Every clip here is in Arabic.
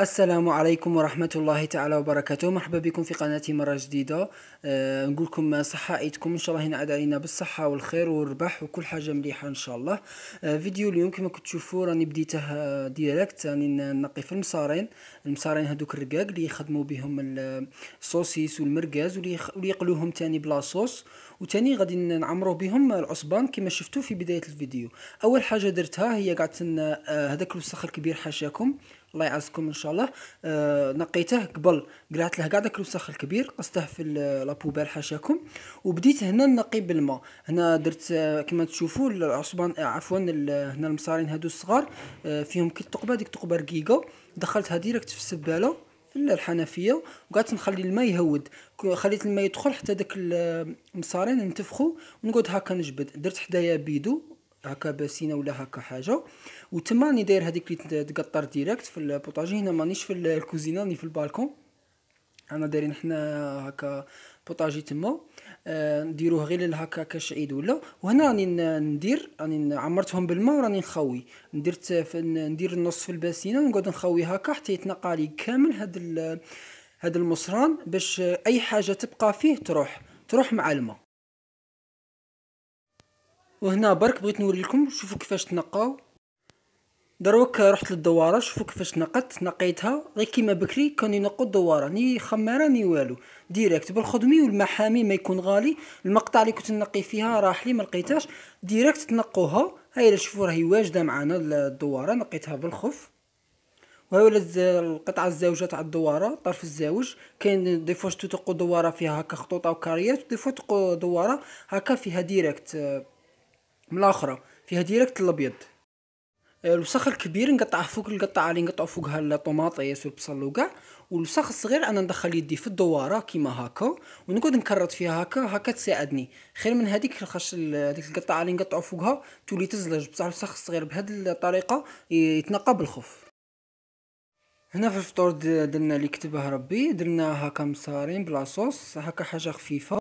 السلام عليكم ورحمة الله تعالى وبركاته مرحبا بكم في قناتي مرة جديدة أه نقول لكم صحة عيدكم إن شاء الله ينعاد علينا بالصحة والخير والربح وكل حاجة مليحة إن شاء الله أه فيديو اليوم كما كنت تشوفوا راني بديته ديريكت راني نقي في المصارين المصارين هذوك الرقاق اللي يخدموا بهم الصوصيس والمرقاز واللي يقلوهم تاني بلا صوص وتاني غادي نعمرو بهم العصبان كما شفتوا في بداية الفيديو أول حاجة درتها هي قعدت آه، هذاك الوسخ الكبير حاشاكم الله يعزكم ان شاء الله آه، نقيته قبل قرات له كاع داك الوسخ الكبير قصته في لابوبال حاشاكم وبديت هنا نقي بالماء هنا درت آه، كما تشوفوا العصبان آه، عفوا هنا المصارين هادو الصغار فيهم كي الثقبه ديك الثقبه رقيقه دخلتها ديريكت في السباله في الحنفيه وقعدت نخلي الماء يهود خليت الماء يدخل حتى داك المصارين ينتفخوا ونقعد هكا نجبد درت حدايا بيدو هكا بسينه ولا هكا حاجه وتما راني داير هذيك اللي تقطر ديريكت في البوطاجي هنا مانيش في الكوزينه راني في البالكون انا دايرين حنا هكا بوطاجي تما آه، نديروه غير هكا كاش عيد ولا وهنا راني ندير راني عمرتهم بالماء وراني نخوي ندير ندير النص في الباسينه ونقعد نخوي هكا حتى يتنقى لي كامل هاد هاد المصران باش اي حاجه تبقى فيه تروح تروح مع الماء وهنا برك بغيت لكم شوفوا كيفاش تنقاو دروك رحت للدواره شوفوا كيفاش نقت نقيتها غير كيما بكري كان ينقوا الدواره ني خماره ني والو ديريكت بالخدمي والمحامي ما يكون غالي المقطع اللي كنت نقي فيها راح لي ما لقيتهاش ديريكت تنقوها هاي شوفوا راهي واجده معنا الدواره نقيتها بالخف وهي ولات القطعه الزاوجه تاع الدواره الطرف الزاوج كاين دي تقو دواره فيها هكا خطوطه وكاريات ودي فوا تقو دواره هكا فيها ديريكت آه، من الاخرى فيها ديريكت الابيض الوسخ آه، الكبير نقطعه فوق القطعة اللي نقطعو فوقها الطوماطيس والبصل وكاع والوسخ الصغير انا ندخل يدي في الدواره كيما هكا ونقعد نكرط فيها هكا هكا تساعدني خير من هذيك الخش هذيك القطعه اللي نقطعو فوقها تولي تزلج بصح الوسخ الصغير بهذه الطريقه يتنقى بالخف هنا في الفطور درنا اللي كتبه ربي درنا هكا مصارين بلاصوص هكا حاجه خفيفه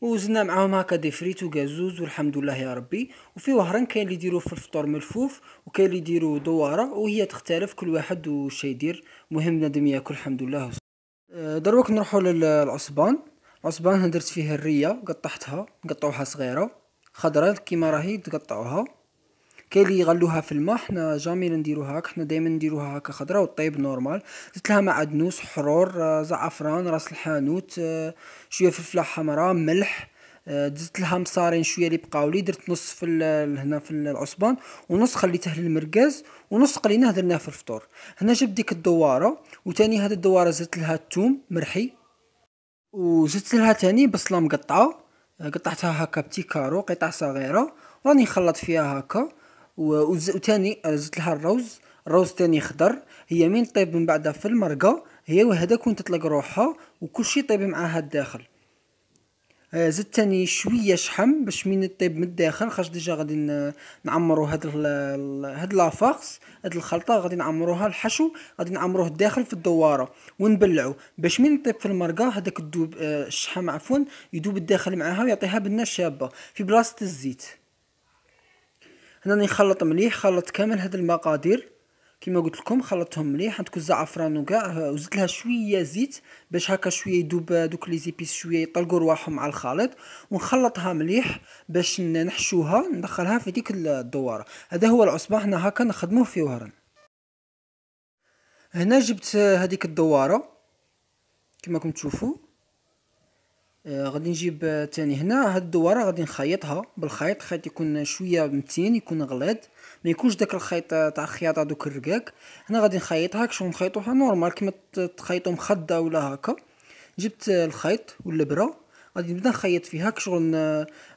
وزنا معاهم هكا دي فريت وكازوز والحمد لله يا ربي وفي وهران كاين اللي يديروا في الفطور ملفوف وكاين اللي يديروا دواره وهي تختلف كل واحد وش يدير مهم نادم ياكل الحمد لله أه، دروك نروحوا للعصبان العصبان درت فيه الريه قطعتها قطعوها صغيره خضراء كيما راهي تقطعوها كاين اللي يغلوها في الماء حنا جامي نديروها هاك حنا دايما نديروها هاكا خضرا وطيب نورمال زدت لها معدنوس حرور آه، زعفران راس الحانوت آه، شويه فلفله حمراء ملح آه، دزت لها مصارين شويه اللي بقاو لي درت نص في هنا في العصبان ونص خليته للمرقاز ونص قليناه درناه في الفطور هنا جبت ديك الدواره وتاني هاد الدواره زدت لها الثوم مرحي وزدت لها تاني بصله مقطعه قطعتها هكا بتي كارو قطع صغيره وراني نخلط فيها هكا والجزء تاني رزت آه، لها الروز الروز تاني خضر هي من طيب من بعدها في المرقة هي وهذا وين تطلق روحها وكلشي طيب معاها الداخل آه، زدت تاني شويه شحم باش من طيب من الداخل خاش ديجا غادي نعمرو هاد هاد لافاقس هاد الخلطه غادي نعمروها الحشو غادي نعمروه الداخل في الدواره ونبلعو باش من طيب في المرقه هذاك الدوب آه، الشحم عفوا يدوب الداخل معاها ويعطيها بنه شابه في بلاصه الزيت هنا راني نخلط مليح خلطت كامل هاد المقادير كما قلت لكم خلطتهم مليح عندكم الزعفران وكاع وزدت لها شويه زيت باش هكا شويه يذوب دوك لي زيبيس شويه يطلقوا رواحهم مع الخليط ونخلطها مليح باش نحشوها ندخلها في ديك الدواره هذا هو العصبه حنا هكا نخدموه في وهران هنا جبت هذيك الدواره كما راكم تشوفوا آه، غادي نجيب آه، تاني هنا هاد الدواره غادي نخيطها بالخيط خيط يكون شويه متين يكون غليظ ما يكونش داك الخيط آه، تاع الخياطه دوك الرقاق هنا غادي نخيطها كشوف نخيطوها نورمال كيما تخيطو مخده ولا هكا جبت الخيط والابره غادي نبدا نخيط فيها كشغل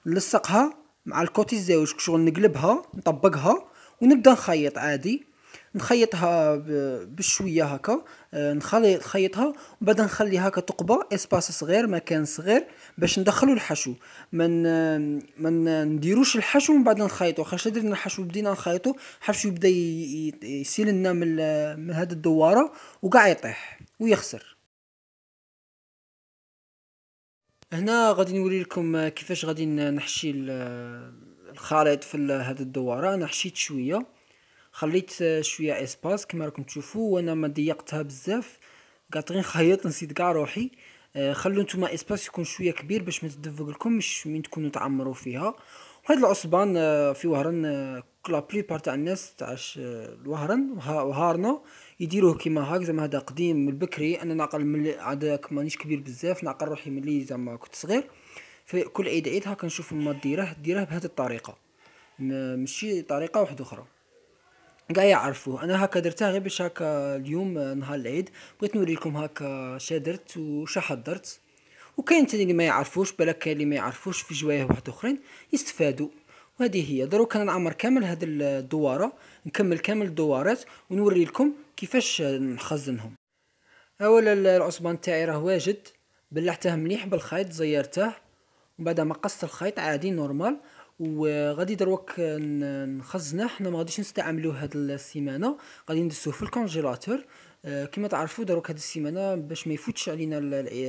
نلصقها مع الكوتي الزاوج كشغل نقلبها نطبقها ونبدا نخيط عادي نخيطها بشويه هكا آه، نخلي نخيطها وبعد نخلي هكا ثقبه اسباس صغير مكان صغير باش ندخلو الحشو من ما نديروش الحشو من بعد نخيطو خاش درنا الحشو بدينا نخيطو الحشو يبدا يسيل لنا من من هاد الدواره وقاع يطيح ويخسر هنا غادي نوري لكم كيفاش غادي نحشي الخليط في هاد الدواره انا حشيت شويه خليت شويه اسباس كما راكم تشوفوا وانا ما ضيقتها بزاف قاعد نخيط نسيت كاع روحي آه، خلو نتوما اسباس يكون شويه كبير باش ما تدفق لكمش من تكونوا تعمروا فيها وهاد العصبان آه، في وهران آه، لا بليبار تاع الناس تاع الوهران وهارنا يديروه كيما هاك زعما هذا قديم من بكري انا نعقل من عاد مانيش كبير بزاف نعقل روحي ملي زعما كنت صغير في كل عيد عيد هاك نشوف ما ديره ديره بهذه الطريقه ماشي طريقه واحده اخرى كاع يعرفوه انا هكا درتها غير باش هكا اليوم نهار العيد بغيت نوريكم هكا شا درت وشا حضرت وكاين تاني اللي ما يعرفوش بالك كاين اللي ما يعرفوش في جوايه واحد اخرين يستفادوا وهذه هي دروك انا نعمر كامل هاد الدواره نكمل كامل الدوارات ونوري لكم كيفاش نخزنهم اولا العصبان تاعي راه واجد بلعته مليح بالخيط زيرته ومن بعد ما قصت الخيط عادي نورمال وغادي دروك نخزنه حنا ما غاديش نستعملوه هاد السيمانه غادي ندسوه في الكونجيلاتور آه، كما تعرفوا دروك هاد السيمانه باش ما يفوتش علينا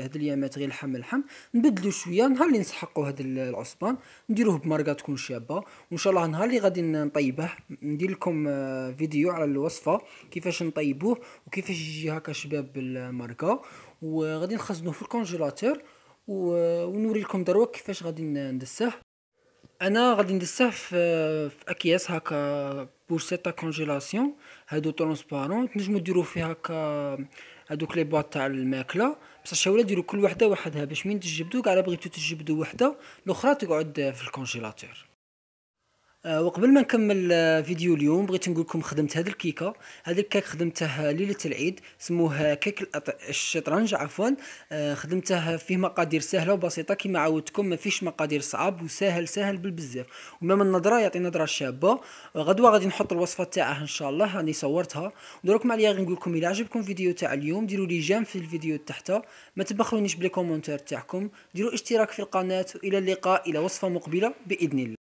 هاد اليامات غير الحم الحم نبدلو شويه نهار اللي نسحقوا هاد العصبان نديروه بمرقة تكون شابه وان شاء الله نهار اللي غادي نطيبه ندير لكم آه، فيديو على الوصفه كيفاش نطيبوه وكيفاش يجي هكا شباب بالمرقة وغادي نخزنوه في الكونجيلاتور ونوري لكم دروك كيفاش غادي ندسه انا غادي ندسه آه، في اكياس هكا بورسيتا كونجيلاسيون هادو ترونسبارون تنجمو ديرو فيه هكا هادوك لي بواط تاع الماكله بصح شاولا ديرو كل وحده وحدها باش من تجبدو كاع بغيتو تجبدو وحده الاخرى تقعد في الكونجيلاتور آه، وقبل ما نكمل آه، فيديو اليوم بغيت نقول لكم خدمت هذا الكيكه هذا الكيك خدمته ليله العيد سموه كيك الشطرنج عفوا آه، خدمته فيه مقادير سهله وبسيطه كما عودتكم ما فيش مقادير صعب وسهل سهل بالبزاف وما من نظره يعطي نظره شابه غدوه غادي نحط الوصفه تاعها ان شاء الله راني صورتها دروك معايا غير نقول لكم الا عجبكم فيديو تاع اليوم ديروا لي جيم في الفيديو تحت ما تبخلونيش بالكومونتير تاعكم ديروا اشتراك في القناه والى اللقاء الى وصفه مقبله باذن الله